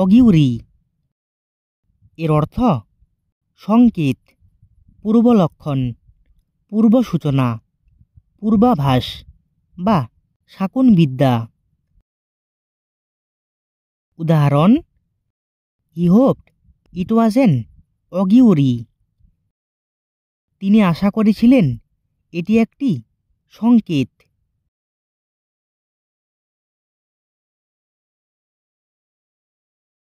অগিউরি এর অর্থ সংকেত পূর্বলক্ষণ পূর্বসূচনা পূর্বাভাস বা শাকুনবিদ্যা উদাহরণ হি হোপ ইট ওয়াজ এন অগিউরি তিনি আশা করেছিলেন এটি একটি সংকেত